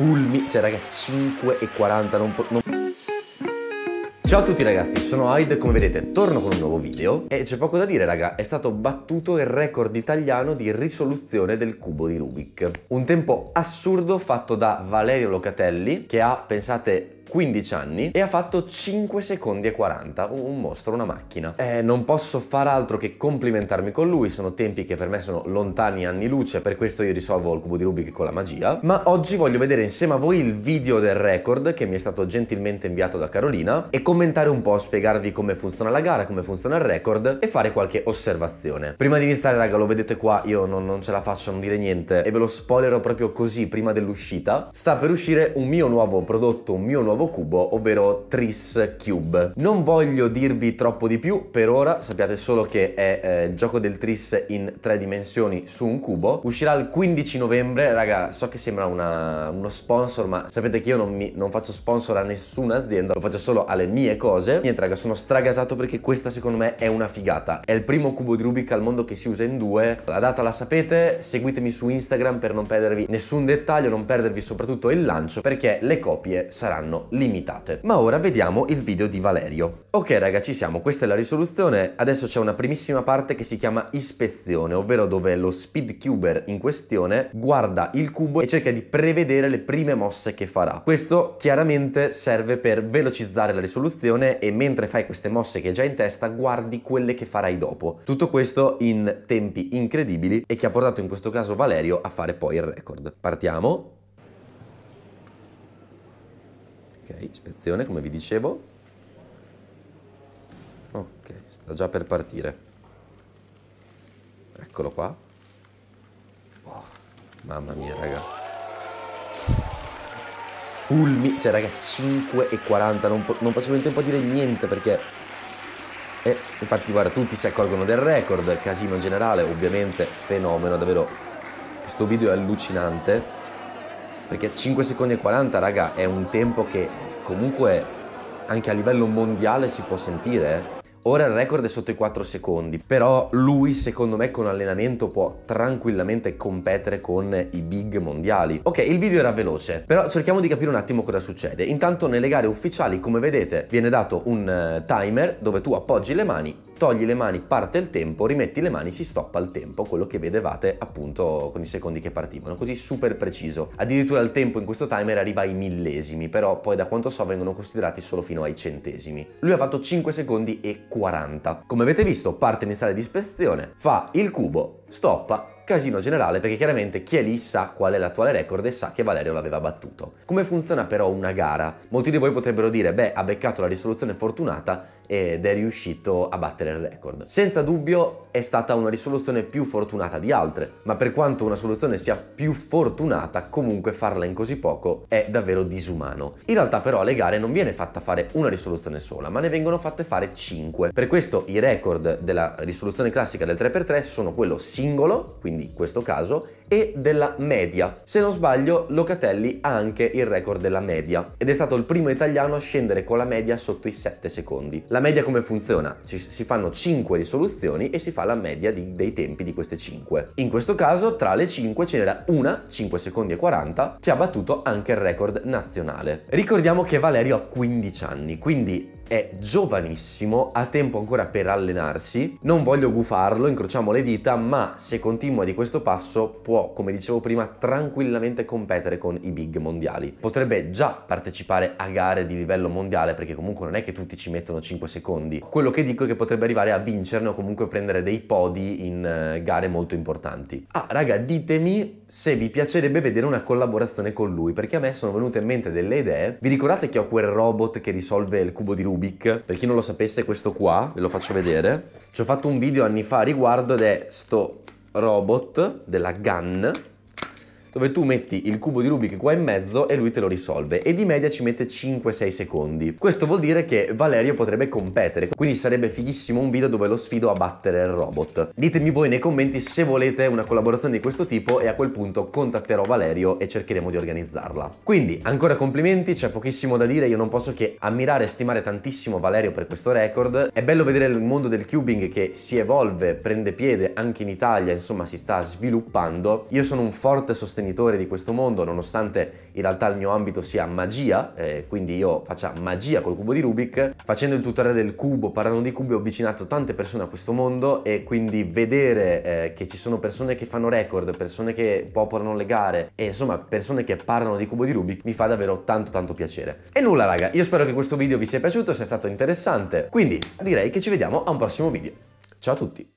fulmi, cioè ragazzi 5 e 40 non, po- non... Ciao a tutti ragazzi, sono Aid, come vedete torno con un nuovo video e c'è poco da dire raga, è stato battuto il record italiano di risoluzione del cubo di Rubik. Un tempo assurdo fatto da Valerio Locatelli che ha, pensate, 15 anni e ha fatto 5 secondi e 40, un mostro, una macchina. Eh, non posso far altro che complimentarmi con lui, sono tempi che per me sono lontani anni luce, per questo io risolvo il cubo di Rubik con la magia, ma oggi voglio vedere insieme a voi il video del record che mi è stato gentilmente inviato da Carolina e commentare un po', spiegarvi come funziona la gara, come funziona il record e fare qualche osservazione. Prima di iniziare raga, lo vedete qua, io non, non ce la faccio a non dire niente e ve lo spoilerò proprio così prima dell'uscita, sta per uscire un mio nuovo prodotto, un mio nuovo nuovo cubo, ovvero Tris Cube. Non voglio dirvi troppo di più, per ora sappiate solo che è eh, il gioco del Tris in tre dimensioni su un cubo. Uscirà il 15 novembre, raga, so che sembra una, uno sponsor, ma sapete che io non, mi, non faccio sponsor a nessuna azienda, lo faccio solo alle mie cose. Niente raga, sono stragasato perché questa secondo me è una figata. È il primo cubo di Rubik al mondo che si usa in due. La data la sapete, seguitemi su Instagram per non perdervi nessun dettaglio, non perdervi soprattutto il lancio, perché le copie saranno limitate. Ma ora vediamo il video di Valerio. Ok raga ci siamo, questa è la risoluzione, adesso c'è una primissima parte che si chiama ispezione, ovvero dove lo speedcuber in questione guarda il cubo e cerca di prevedere le prime mosse che farà. Questo chiaramente serve per velocizzare la risoluzione e mentre fai queste mosse che hai già in testa guardi quelle che farai dopo. Tutto questo in tempi incredibili e che ha portato in questo caso Valerio a fare poi il record. Partiamo. Ok, ispezione come vi dicevo. Ok, sta già per partire. Eccolo qua. Oh, mamma mia, raga. Fulmi, cioè raga, 5 5,40, non, non facevo in tempo a dire niente perché e eh, infatti guarda, tutti si accorgono del record, casino generale, ovviamente fenomeno, davvero. Questo video è allucinante. Perché 5 secondi e 40, raga, è un tempo che comunque anche a livello mondiale si può sentire. Eh. Ora il record è sotto i 4 secondi, però lui secondo me con allenamento può tranquillamente competere con i big mondiali. Ok, il video era veloce, però cerchiamo di capire un attimo cosa succede. Intanto nelle gare ufficiali, come vedete, viene dato un eh, timer dove tu appoggi le mani togli le mani, parte il tempo, rimetti le mani, si stoppa il tempo, quello che vedevate appunto con i secondi che partivano, così super preciso. Addirittura il tempo in questo timer arriva ai millesimi, però poi da quanto so vengono considerati solo fino ai centesimi. Lui ha fatto 5 secondi e 40. Come avete visto, parte iniziale di ispezione, fa il cubo, stoppa, casino generale perché chiaramente chi è lì sa qual è l'attuale record e sa che Valerio l'aveva battuto. Come funziona però una gara? Molti di voi potrebbero dire, beh, ha beccato la risoluzione fortunata ed è riuscito a battere il record. Senza dubbio è stata una risoluzione più fortunata di altre, ma per quanto una soluzione sia più fortunata, comunque farla in così poco è davvero disumano. In realtà però alle gare non viene fatta fare una risoluzione sola, ma ne vengono fatte fare 5. Per questo i record della risoluzione classica del 3x3 sono quello singolo, quindi quindi questo caso, e della media. Se non sbaglio, Locatelli ha anche il record della media ed è stato il primo italiano a scendere con la media sotto i 7 secondi. La media come funziona? Ci, si fanno 5 risoluzioni e si fa la media di, dei tempi di queste 5. In questo caso, tra le 5 ce n'era una, 5 secondi e 40, che ha battuto anche il record nazionale. Ricordiamo che Valerio ha 15 anni, quindi è giovanissimo, ha tempo ancora per allenarsi, non voglio gufarlo, incrociamo le dita, ma se continua di questo passo può, come dicevo prima, tranquillamente competere con i big mondiali. Potrebbe già partecipare a gare di livello mondiale perché comunque non è che tutti ci mettono 5 secondi. Quello che dico è che potrebbe arrivare a vincerne o comunque prendere dei podi in eh, gare molto importanti. Ah raga, ditemi se vi piacerebbe vedere una collaborazione con lui, perché a me sono venute in mente delle idee. Vi ricordate che ho quel robot che risolve il cubo di Rubik? Per chi non lo sapesse, questo qua, ve lo faccio vedere. Ci ho fatto un video anni fa a riguardo ed è sto robot della Gun dove tu metti il cubo di Rubik qua in mezzo e lui te lo risolve e di media ci mette 5-6 secondi. Questo vuol dire che Valerio potrebbe competere, quindi sarebbe fighissimo un video dove lo sfido a battere il robot. Ditemi voi nei commenti se volete una collaborazione di questo tipo e a quel punto contatterò Valerio e cercheremo di organizzarla. Quindi ancora complimenti, c'è pochissimo da dire, io non posso che ammirare e stimare tantissimo Valerio per questo record. È bello vedere il mondo del cubing che si evolve, prende piede anche in Italia, insomma si sta sviluppando. Io sono un forte sostenitore sostenitore di questo mondo, nonostante in realtà il mio ambito sia magia, eh, quindi io faccia magia col cubo di Rubik. Facendo il tutorial del cubo, parlando di cubi, ho avvicinato tante persone a questo mondo e quindi vedere eh, che ci sono persone che fanno record, persone che popolano le gare e insomma persone che parlano di cubo di Rubik mi fa davvero tanto tanto piacere. E nulla raga, io spero che questo video vi sia piaciuto, sia stato interessante, quindi direi che ci vediamo a un prossimo video. Ciao a tutti!